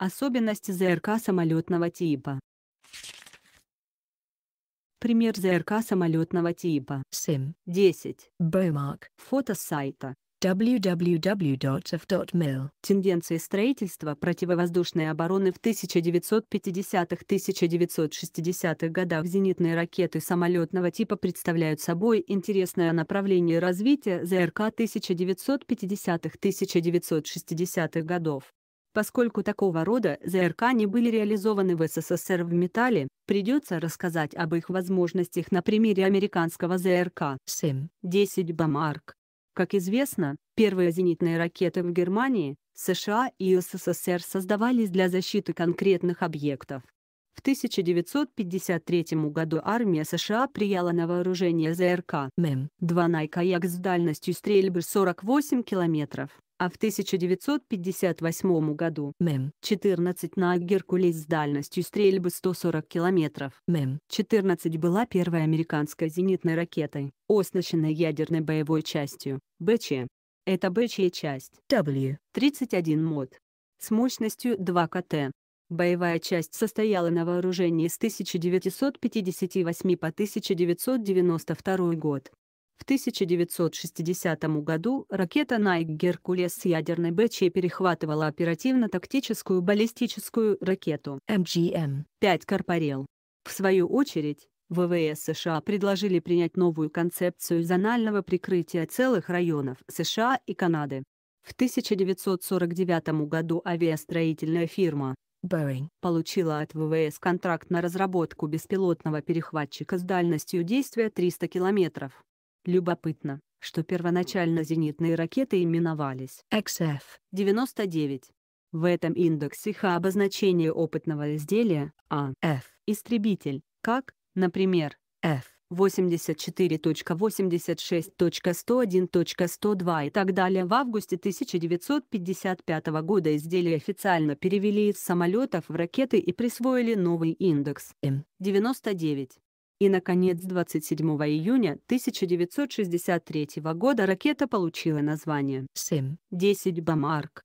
Особенности ЗРК самолетного типа. Пример ЗРК самолетного типа. Сим 10. Бомарк. Фото с сайта www.of.mil. Тенденции строительства противовоздушной обороны в 1950-1960-х годах зенитные ракеты самолетного типа представляют собой интересное направление развития ЗРК 1950-1960-х годов. Поскольку такого рода ЗРК не были реализованы в СССР в металле, придется рассказать об их возможностях на примере американского ЗРК 7-10 Бамарк. Как известно, первые зенитные ракеты в Германии, США и СССР создавались для защиты конкретных объектов. В 1953 году армия США прияла на вооружение ЗРК МЭМ-2 «Найкаяк» с дальностью стрельбы 48 километров а в 1958 году МЭМ 14 на Геркулес с дальностью стрельбы 140 км. МЭМ-14 была первой американской зенитной ракетой, оснащенной ядерной боевой частью, БЧ. Это БЧ-часть W-31 МОД с мощностью 2 КТ. Боевая часть состояла на вооружении с 1958 по 1992 год. В 1960 году ракета Nike «Геркулес» с ядерной БЧ перехватывала оперативно-тактическую баллистическую ракету МГМ-5 «Корпорел». В свою очередь, ВВС США предложили принять новую концепцию зонального прикрытия целых районов США и Канады. В 1949 году авиастроительная фирма Boeing получила от ВВС контракт на разработку беспилотного перехватчика с дальностью действия 300 километров. Любопытно, что первоначально зенитные ракеты именовались XF-99. В этом индексе Х обозначение опытного изделия, а F – истребитель, как, например, F 84.86.101.102 и так далее. В августе 1955 года изделия официально перевели из самолетов в ракеты и присвоили новый индекс М99 и, наконец, 27 июня 1963 года ракета получила название «Сим-10 Бамарк».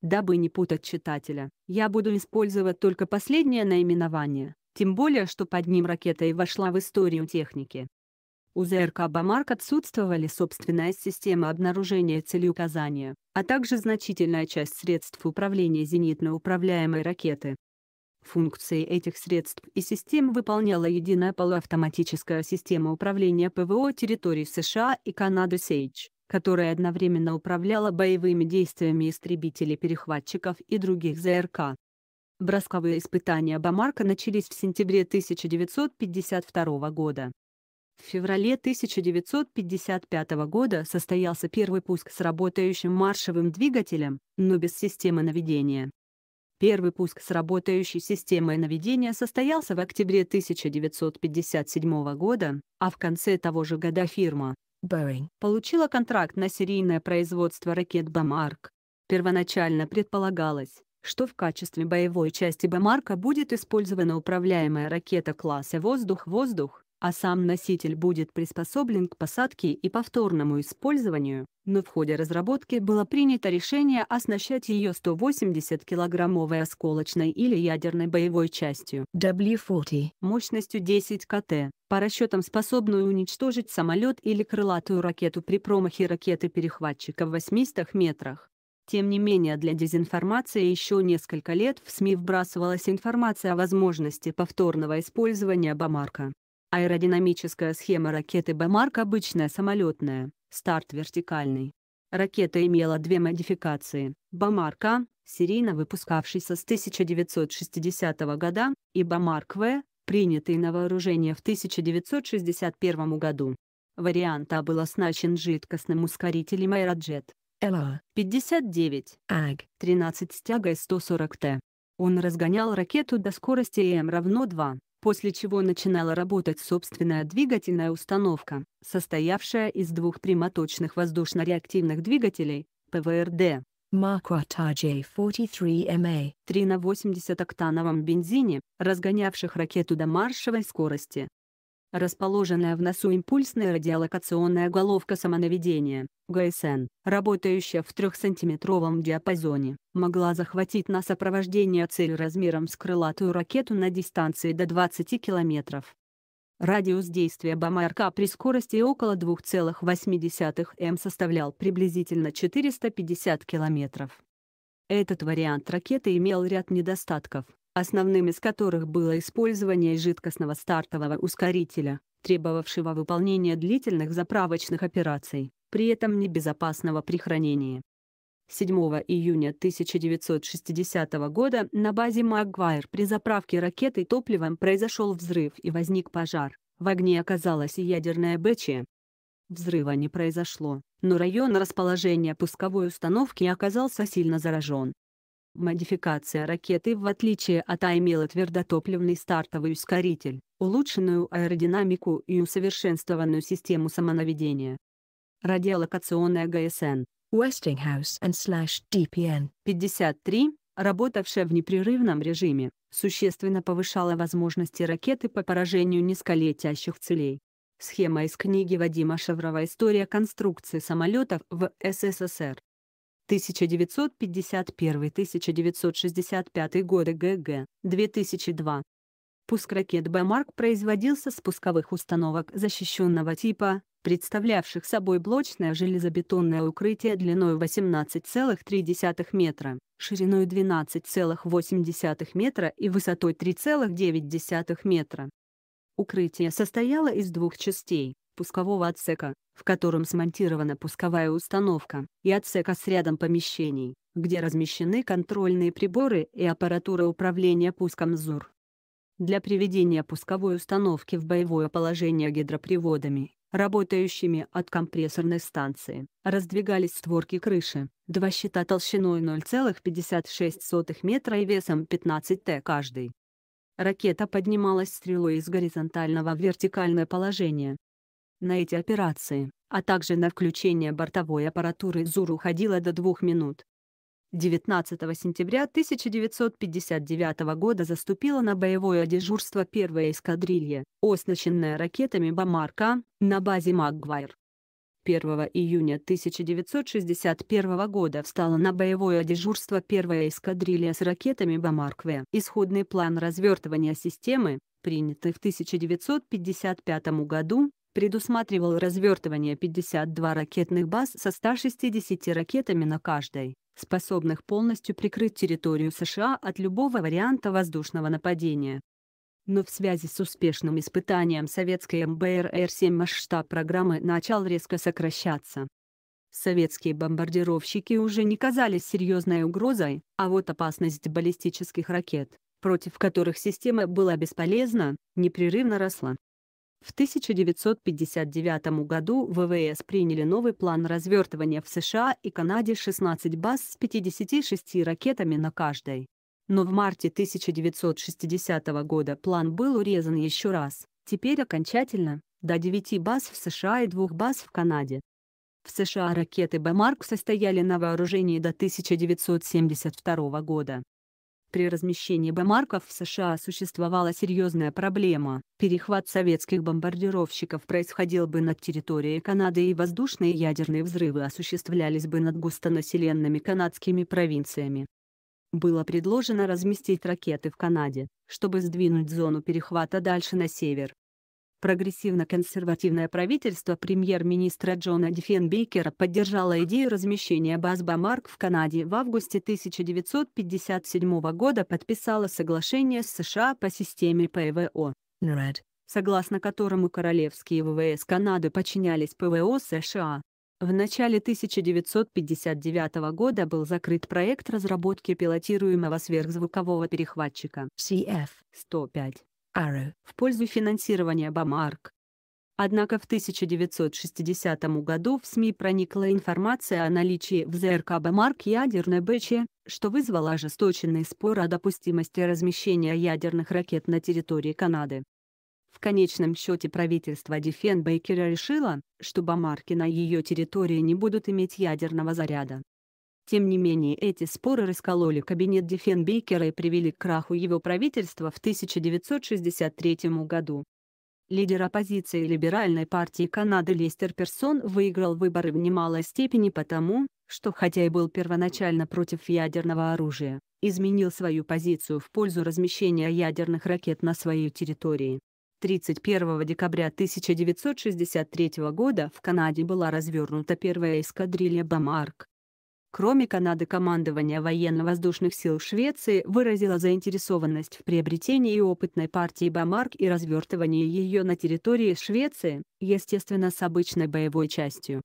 Дабы не путать читателя, я буду использовать только последнее наименование, тем более, что под ним ракета и вошла в историю техники. У ЗРК «Бамарк» отсутствовали собственная система обнаружения целеуказания, а также значительная часть средств управления зенитно управляемой ракеты. Функции этих средств и систем выполняла единая полуавтоматическая система управления ПВО территории США и Канады Сейдж, которая одновременно управляла боевыми действиями истребителей-перехватчиков и других ЗРК. Бросковые испытания Бамарка начались в сентябре 1952 года. В феврале 1955 года состоялся первый пуск с работающим маршевым двигателем, но без системы наведения. Первый пуск с работающей системой наведения состоялся в октябре 1957 года, а в конце того же года фирма Boeing получила контракт на серийное производство ракет «Бомарк». Первоначально предполагалось, что в качестве боевой части «Бомарка» будет использована управляемая ракета класса «Воздух-воздух», а сам носитель будет приспособлен к посадке и повторному использованию, но в ходе разработки было принято решение оснащать ее 180-килограммовой осколочной или ядерной боевой частью W40 мощностью 10 КТ, по расчетам способную уничтожить самолет или крылатую ракету при промахе ракеты-перехватчика в 800 метрах. Тем не менее для дезинформации еще несколько лет в СМИ вбрасывалась информация о возможности повторного использования Бомарка. Аэродинамическая схема ракеты б обычная самолетная, старт вертикальный. Ракета имела две модификации – А, серийно выпускавшийся с 1960 года, и б В», принятый на вооружение в 1961 году. Вариант А был оснащен жидкостным ускорителем Aerojet LA-59 ag 13 с тягой 140Т. Он разгонял ракету до скорости м равно 2 после чего начинала работать собственная двигательная установка, состоявшая из двух прямоточных воздушно-реактивных двигателей, ПВРД, Макуата J43MA, 3 на 80 октановом бензине, разгонявших ракету до маршевой скорости, Расположенная в носу импульсная радиолокационная головка самонаведения, ГСН, работающая в 3-сантиметровом диапазоне, могла захватить на сопровождение цель размером с крылатую ракету на дистанции до 20 километров. Радиус действия бомбарка при скорости около 2,8 м составлял приблизительно 450 километров. Этот вариант ракеты имел ряд недостатков, основным из которых было использование жидкостного стартового ускорителя, требовавшего выполнения длительных заправочных операций, при этом небезопасного при хранении. 7 июня 1960 года на базе Магуайр при заправке ракеты топливом произошел взрыв и возник пожар. В огне оказалась и ядерная БЧ. Взрыва не произошло, но район расположения пусковой установки оказался сильно заражен. Модификация ракеты в отличие от А имела твердотопливный стартовый ускоритель, улучшенную аэродинамику и усовершенствованную систему самонаведения. Радиолокационная ГСН Westinghouse and slash DPN 53, работавшая в непрерывном режиме, существенно повышала возможности ракеты по поражению низколетящих целей. Схема из книги Вадима Шаврова «История конструкции самолетов в СССР». 1951-1965 годы ГГ, 2002. Пуск ракет б производился с пусковых установок защищенного типа, представлявших собой блочное железобетонное укрытие длиной 18,3 метра, шириной 12,8 метра и высотой 3,9 метра. Укрытие состояло из двух частей пускового отсека, в котором смонтирована пусковая установка, и отсека с рядом помещений, где размещены контрольные приборы и аппаратура управления пуском ЗУР. Для приведения пусковой установки в боевое положение гидроприводами, работающими от компрессорной станции, раздвигались створки крыши, два щита толщиной 0,56 метра и весом 15 Т каждый. Ракета поднималась стрелой из горизонтального в вертикальное положение, на эти операции, а также на включение бортовой аппаратуры ЗУР уходило до двух минут. 19 сентября 1959 года заступила на боевое дежурство первая эскадрилья, оснащенная ракетами «Бомарка» на базе «Магуайр». 1 июня 1961 года встала на боевое дежурство первая эскадрилья с ракетами «Бомаркве». Исходный план развертывания системы, принятый в 1955 году, предусматривал развертывание 52 ракетных баз со 160 ракетами на каждой, способных полностью прикрыть территорию США от любого варианта воздушного нападения. Но в связи с успешным испытанием советской МБРР-7 масштаб программы начал резко сокращаться. Советские бомбардировщики уже не казались серьезной угрозой, а вот опасность баллистических ракет, против которых система была бесполезна, непрерывно росла. В 1959 году ВВС приняли новый план развертывания в США и Канаде 16 баз с 56 ракетами на каждой. Но в марте 1960 года план был урезан еще раз, теперь окончательно, до 9 баз в США и 2 баз в Канаде. В США ракеты б состояли на вооружении до 1972 года. При размещении бомарков в США существовала серьезная проблема. Перехват советских бомбардировщиков происходил бы над территорией Канады и воздушные ядерные взрывы осуществлялись бы над густонаселенными канадскими провинциями. Было предложено разместить ракеты в Канаде, чтобы сдвинуть зону перехвата дальше на север. Прогрессивно-консервативное правительство премьер-министра Джона Диффенбейкера поддержало идею размещения баз Бамарк в Канаде в августе 1957 года подписало соглашение с США по системе ПВО. NRED согласно которому королевские ВВС Канады подчинялись ПВО США. В начале 1959 года был закрыт проект разработки пилотируемого сверхзвукового перехватчика CF-105 Arrow в пользу финансирования Бамарк. Однако в 1960 году в СМИ проникла информация о наличии в ЗРК Бамарк ядерной БЧ, что вызвало ожесточенный спор о допустимости размещения ядерных ракет на территории Канады. В конечном счете правительство Диффенбейкера решило, что Бамарки на ее территории не будут иметь ядерного заряда. Тем не менее, эти споры раскололи кабинет Диффенбейкера и привели к краху его правительства в 1963 году. Лидер оппозиции Либеральной партии Канады Лестер Персон выиграл выборы в немалой степени потому, что хотя и был первоначально против ядерного оружия, изменил свою позицию в пользу размещения ядерных ракет на своей территории. 31 декабря 1963 года в Канаде была развернута первая эскадрилья «Бомарк», Кроме Канады, командование военно-воздушных сил Швеции выразило заинтересованность в приобретении опытной партии «Бамарк» и развертывании ее на территории Швеции, естественно, с обычной боевой частью.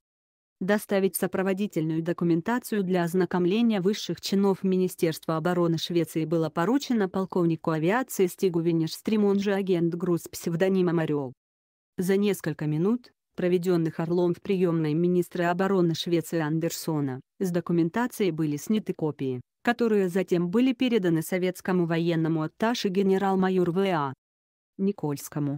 Доставить сопроводительную документацию для ознакомления высших чинов Министерства обороны Швеции было поручено полковнику авиации Стигу Винишстрим, он же агент груз псевдонима Орел. За несколько минут, проведенных Орлом в приемной министра обороны Швеции Андерсона, с документацией были сняты копии, которые затем были переданы советскому военному атташе генерал-майор В.А. Никольскому.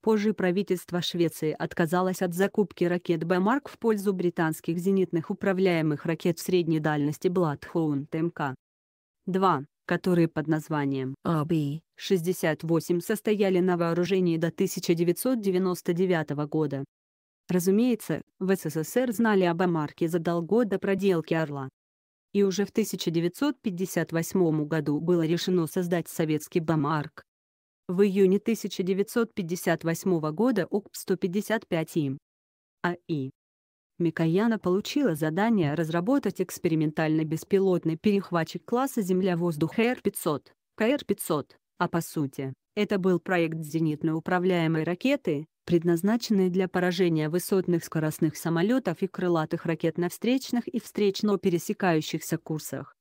Позже правительство Швеции отказалось от закупки ракет б в пользу британских зенитных управляемых ракет средней дальности «Бладхоун ТМК». 2 которые под названием АБ-68 состояли на вооружении до 1999 года, Разумеется, в СССР знали об Амарке задолго до проделки «Орла». И уже в 1958 году было решено создать советский Бамарк. В июне 1958 года УКП-155ИМ АИ Микояна получила задание разработать экспериментальный беспилотный перехватчик класса Земля-воздух Р-500, КР-500, а по сути, это был проект зенитно управляемой ракеты, предназначенные для поражения высотных скоростных самолетов и крылатых ракет на встречных и встречно пересекающихся курсах.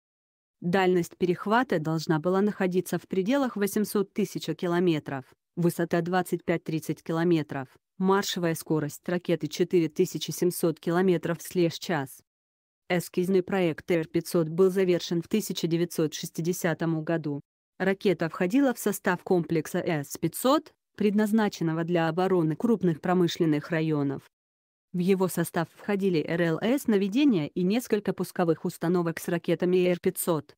Дальность перехвата должна была находиться в пределах 800 тысяч километров, высота 25-30 километров, маршевая скорость ракеты 4700 километров слеж час. Эскизный проект Р-500 был завершен в 1960 году. Ракета входила в состав комплекса С-500, предназначенного для обороны крупных промышленных районов. В его состав входили РЛС наведения и несколько пусковых установок с ракетами Р-500.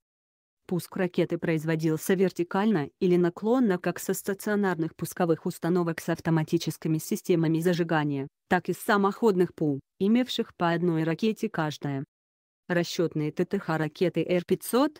Пуск ракеты производился вертикально или наклонно как со стационарных пусковых установок с автоматическими системами зажигания, так и с самоходных ПУ, имевших по одной ракете каждая. Расчетные ТТХ ракеты Р-500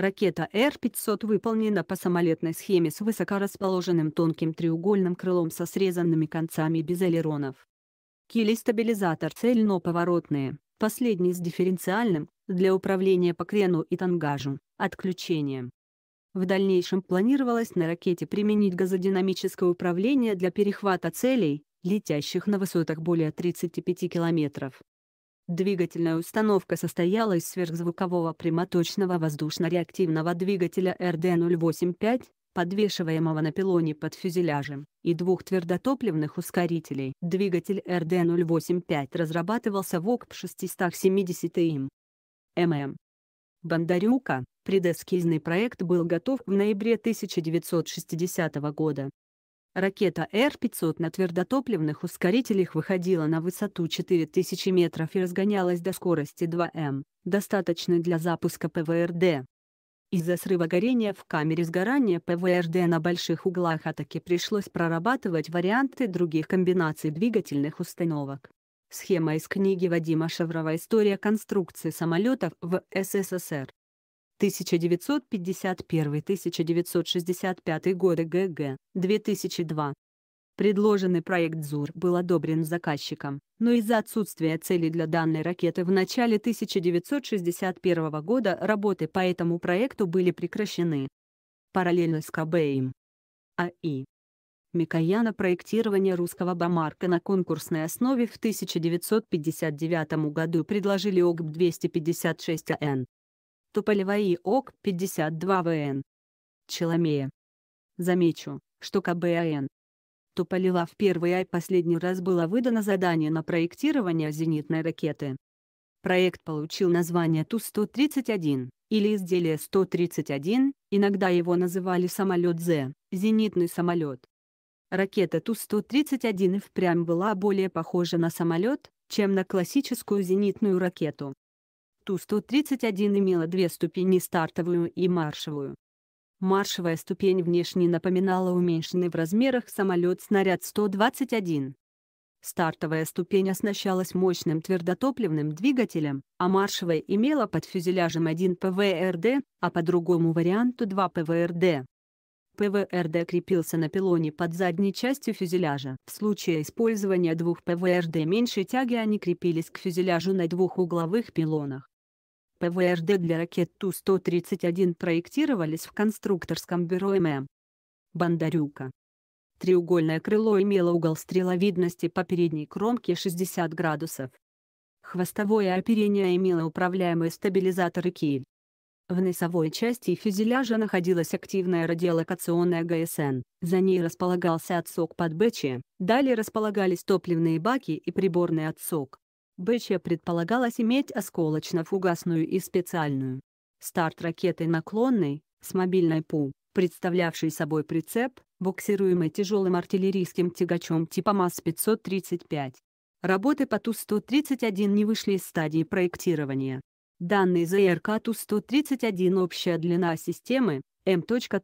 Ракета Р-500 выполнена по самолетной схеме с высоко расположенным тонким треугольным крылом со срезанными концами без элеронов. Кили стабилизатор цельно-поворотные, последний с дифференциальным, для управления по крену и тангажу, отключением. В дальнейшем планировалось на ракете применить газодинамическое управление для перехвата целей, летящих на высотах более 35 километров. Двигательная установка состояла из сверхзвукового прямоточного воздушно-реактивного двигателя РД-085, подвешиваемого на пилоне под фюзеляжем, и двух твердотопливных ускорителей. Двигатель РД-085 разрабатывался в ОКП 670 им. ММ. Бондарюка, предэскизный проект был готов в ноябре 1960 года, Ракета Р-500 на твердотопливных ускорителях выходила на высоту 4000 метров и разгонялась до скорости 2 М, эм, достаточной для запуска ПВРД. Из-за срыва горения в камере сгорания ПВРД на больших углах атаки пришлось прорабатывать варианты других комбинаций двигательных установок. Схема из книги Вадима Шеврова «История конструкции самолетов в СССР». 1951-1965 годы ГГ, 2002. Предложенный проект ЗУР был одобрен заказчиком, но из-за отсутствия цели для данной ракеты в начале 1961 года работы по этому проекту были прекращены. Параллельно с КБИМ. АИ. Микояна проектирование русского бомарка на конкурсной основе в 1959 году предложили ОГБ-256АН. Туполеваи ОК 52ВН. Челомея. Замечу, что КБАН Туполева в первый и последний раз было выдано задание на проектирование зенитной ракеты. Проект получил название Ту-131, или изделие 131, иногда его называли самолет З, зенитный самолет. Ракета Ту-131 и впрямь была более похожа на самолет, чем на классическую зенитную ракету. Ту-131 имела две ступени стартовую и маршевую. Маршевая ступень внешне напоминала уменьшенный в размерах самолет снаряд 121. Стартовая ступень оснащалась мощным твердотопливным двигателем, а маршевая имела под фюзеляжем один ПВРД, а по другому варианту два ПВРД. ПВРД крепился на пилоне под задней частью фюзеляжа. В случае использования двух ПВРД меньшей тяги они крепились к фюзеляжу на двух угловых пилонах. ПВРД для ракет Ту-131 проектировались в конструкторском бюро ММ. Бандарюка. Треугольное крыло имело угол стреловидности по передней кромке 60 градусов. Хвостовое оперение имело управляемый стабилизатор и киль. В носовой части фюзеляжа находилась активная радиолокационная ГСН, за ней располагался отсек под БЧ, далее располагались топливные баки и приборный отсек. БЧ предполагалось иметь осколочно-фугасную и специальную. Старт ракеты наклонной, с мобильной ПУ, представлявший собой прицеп, буксируемый тяжелым артиллерийским тягачом типа мас 535 Работы по Ту-131 не вышли из стадии проектирования. Данные ЗРК Ту-131 общая длина системы М. длина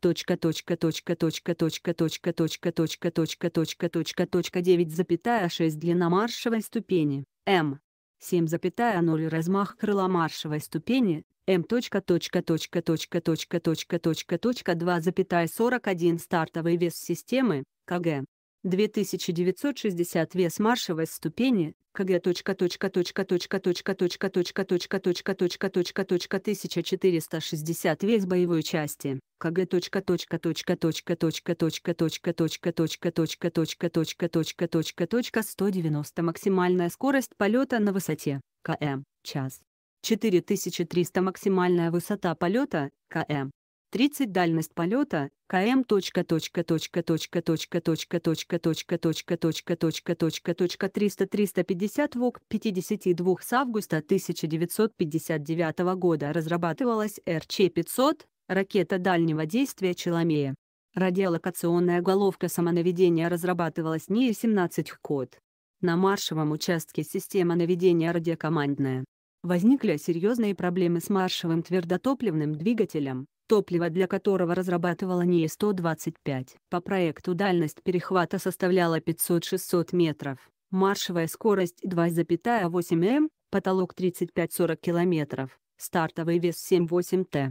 маршевой ступени М. 7,0 размах крыла маршевой ступени, М. 2,41 стартовый вес системы, КГ, 2960 вес маршевой ступени, КГ. Точка, точка, точка, точка, точка, точка, точка, точка, точка, точка, точка, точка, 1460 вес боевой части, КГ. точка, точка, точка, точка, точка, точка, точка, точка, точка, точка, точка, точка, точка, точка, 190 максимальная скорость полета на высоте, км, час. 4300 максимальная высота полета, км, 30 дальность полета км точка точка точка точка точка точка точка точка точка точка точка точка точка 300 350 вок 52 с августа 1959 года разрабатывалась РЧ-500 ракета дальнего действия Челомея. Радиолокационная головка самонаведения разрабатывалась НИИ-17 код. На маршевом участке система наведения радиокомандная. Возникли серьезные проблемы с маршевым твердотопливным двигателем, топливо для которого разрабатывала НИИ-125. По проекту дальность перехвата составляла 500-600 метров, маршевая скорость 2,8 м, потолок 35-40 км, стартовый вес 7-8 т.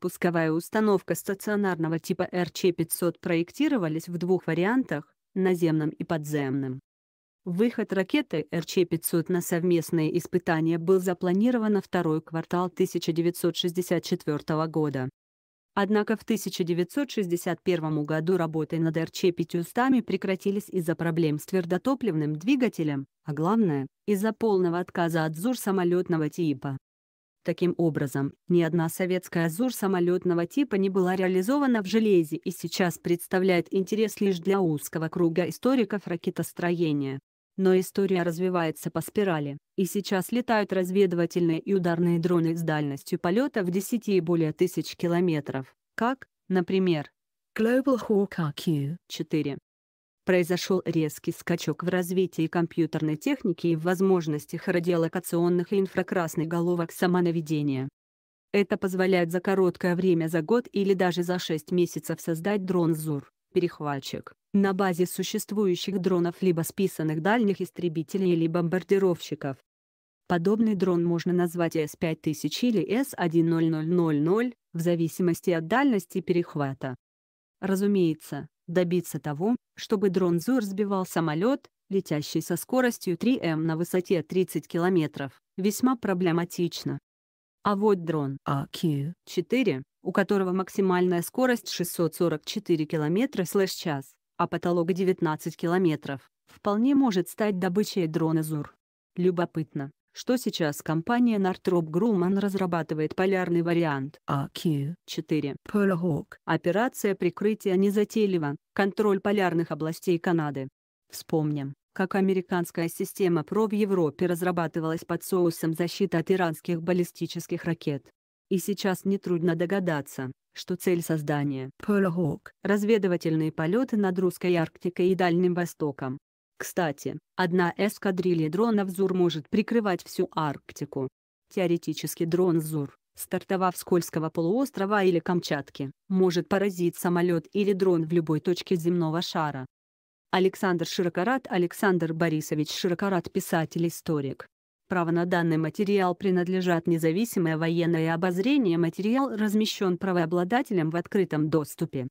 Пусковая установка стационарного типа РЧ-500 проектировались в двух вариантах – наземном и подземном. Выход ракеты РЧ-500 на совместные испытания был запланирован на второй квартал 1964 года. Однако в 1961 году работы над РЧ-500 прекратились из-за проблем с твердотопливным двигателем, а главное – из-за полного отказа от ЗУР самолетного типа. Таким образом, ни одна советская ЗУР самолетного типа не была реализована в железе и сейчас представляет интерес лишь для узкого круга историков ракетостроения. Но история развивается по спирали, и сейчас летают разведывательные и ударные дроны с дальностью полета в 10 и более тысяч километров, как, например, Global Hawk RQ-4. Произошел резкий скачок в развитии компьютерной техники и в возможностях радиолокационных и инфракрасных головок самонаведения. Это позволяет за короткое время за год или даже за 6 месяцев создать дрон ЗУР, перехватчик, на базе существующих дронов либо списанных дальних истребителей или бомбардировщиков. Подобный дрон можно назвать С-5000 или С-10000, в зависимости от дальности перехвата. Разумеется, добиться того, чтобы дрон ЗУР сбивал самолет, летящий со скоростью 3М эм на высоте 30 км, весьма проблематично. А вот дрон АК-4, у которого максимальная скорость 644 км/ч, а потолок 19 километров, вполне может стать добычей дрона ЗУР. Любопытно, что сейчас компания Northrop Grumman разрабатывает полярный вариант АК-4. Операция прикрытия незатейлива, контроль полярных областей Канады. Вспомним, как американская система ПРО в Европе разрабатывалась под соусом защиты от иранских баллистических ракет. И сейчас нетрудно догадаться, что цель создания Pearl разведывательные полеты над Русской Арктикой и Дальним Востоком. Кстати, одна эскадрилья дронов ЗУР может прикрывать всю Арктику. Теоретически дрон ЗУР, стартовав с Кольского полуострова или Камчатки, может поразить самолет или дрон в любой точке земного шара. Александр Широкорат Александр Борисович Широкорат писатель-историк, Право на данный материал принадлежат независимое военное обозрение материал размещен правообладателем в открытом доступе.